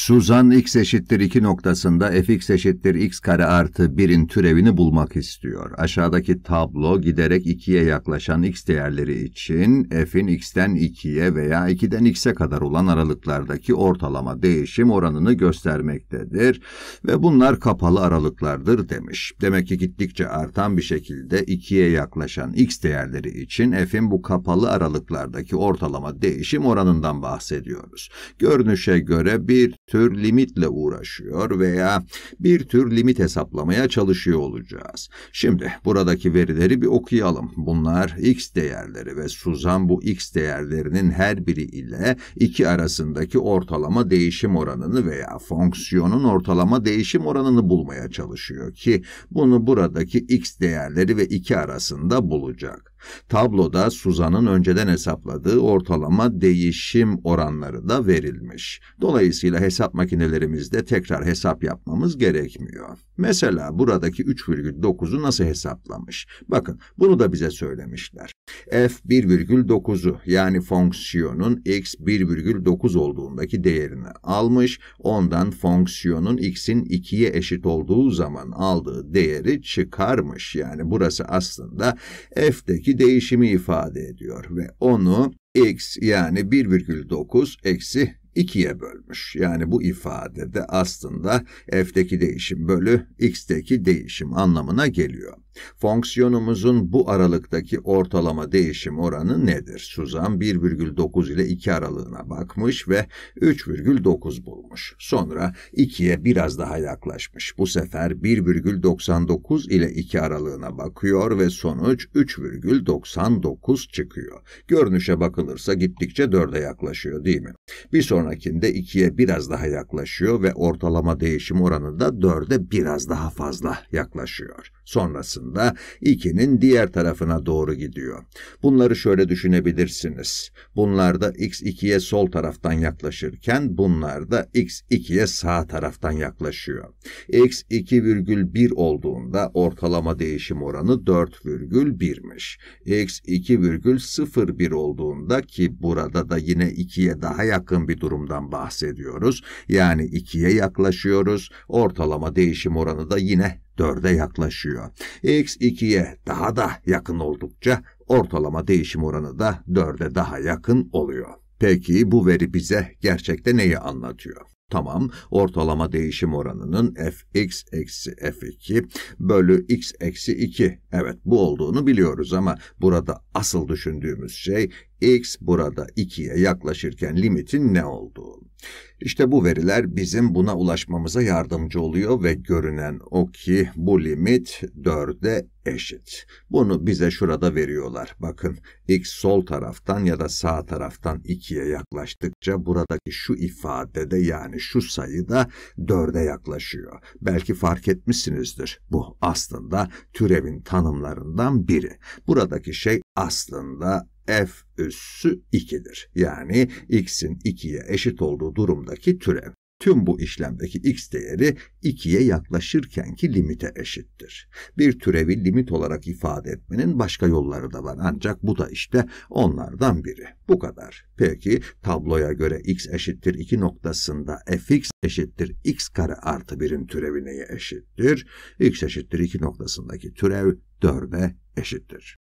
Suzan x eşittir 2 noktasında fx eşittir x kare artı 1'in türevini bulmak istiyor. Aşağıdaki tablo giderek 2'ye yaklaşan x değerleri için f'in x'ten 2'ye veya 2'den x'e kadar olan aralıklardaki ortalama değişim oranını göstermektedir. Ve bunlar kapalı aralıklardır demiş. Demek ki gittikçe artan bir şekilde 2'ye yaklaşan x değerleri için f'in bu kapalı aralıklardaki ortalama değişim oranından bahsediyoruz. Görünüşe göre bir tür limitle uğraşıyor veya bir tür limit hesaplamaya çalışıyor olacağız. Şimdi buradaki verileri bir okuyalım. Bunlar x değerleri ve Suzan bu x değerlerinin her biri ile 2 arasındaki ortalama değişim oranını veya fonksiyonun ortalama değişim oranını bulmaya çalışıyor ki bunu buradaki x değerleri ve 2 arasında bulacak. Tabloda Suzan'ın önceden hesapladığı ortalama değişim oranları da verilmiş. Dolayısıyla hesap hesap makinelerimizde tekrar hesap yapmamız gerekmiyor. Mesela buradaki 3,9'u nasıl hesaplamış? Bakın bunu da bize söylemişler. f 1,9'u yani fonksiyonun x 1,9 olduğundaki değerini almış, ondan fonksiyonun x'in 2'ye eşit olduğu zaman aldığı değeri çıkarmış. Yani burası aslında f'deki değişimi ifade ediyor ve onu x yani 1,9 eksi ikiye bölmüş. Yani bu ifadede aslında f'teki değişim bölü x'teki değişim anlamına geliyor. Fonksiyonumuzun bu aralıktaki ortalama değişim oranı nedir? Suzan 1,9 ile 2 aralığına bakmış ve 3,9 bulmuş. Sonra 2'ye biraz daha yaklaşmış. Bu sefer 1,99 ile 2 aralığına bakıyor ve sonuç 3,99 çıkıyor. Görünüşe bakılırsa gittikçe 4'e yaklaşıyor değil mi? Bir sonrakinde 2'ye biraz daha yaklaşıyor ve ortalama değişim oranı da 4'e biraz daha fazla yaklaşıyor. Sonrasında ikinin diğer tarafına doğru gidiyor. Bunları şöyle düşünebilirsiniz. Bunlar da x2'ye sol taraftan yaklaşırken bunlar da x2'ye sağ taraftan yaklaşıyor. x2,1 olduğunda ortalama değişim oranı 4,1'miş. x2,01 olduğunda ki burada da yine 2'ye daha yakın bir durumdan bahsediyoruz. Yani 2'ye yaklaşıyoruz. Ortalama değişim oranı da yine 4'e yaklaşıyor. X2'ye daha da yakın oldukça ortalama değişim oranı da 4'e daha yakın oluyor. Peki bu veri bize gerçekte neyi anlatıyor? Tamam, ortalama değişim oranının fx eksi f2 bölü x eksi 2. Evet, bu olduğunu biliyoruz ama burada asıl düşündüğümüz şey x burada 2'ye yaklaşırken limitin ne olduğu. İşte bu veriler bizim buna ulaşmamıza yardımcı oluyor ve görünen o ki bu limit 4'e eşit. Bunu bize şurada veriyorlar. Bakın x sol taraftan ya da sağ taraftan 2'ye yaklaştıkça buradaki şu ifadede yani şu sayıda 4'e yaklaşıyor. Belki fark etmişsinizdir. Bu aslında türevin tanımlarından biri. Buradaki şey aslında f üssü 2'dir. Yani x'in 2'ye eşit olduğu durumdaki türev. Tüm bu işlemdeki x değeri 2'ye yaklaşırkenki limite eşittir. Bir türevi limit olarak ifade etmenin başka yolları da var ancak bu da işte onlardan biri. Bu kadar. Peki tabloya göre x eşittir 2 noktasında fx eşittir x kare artı 1'in türevi neye eşittir? x eşittir 2 noktasındaki türev 4'e eşittir.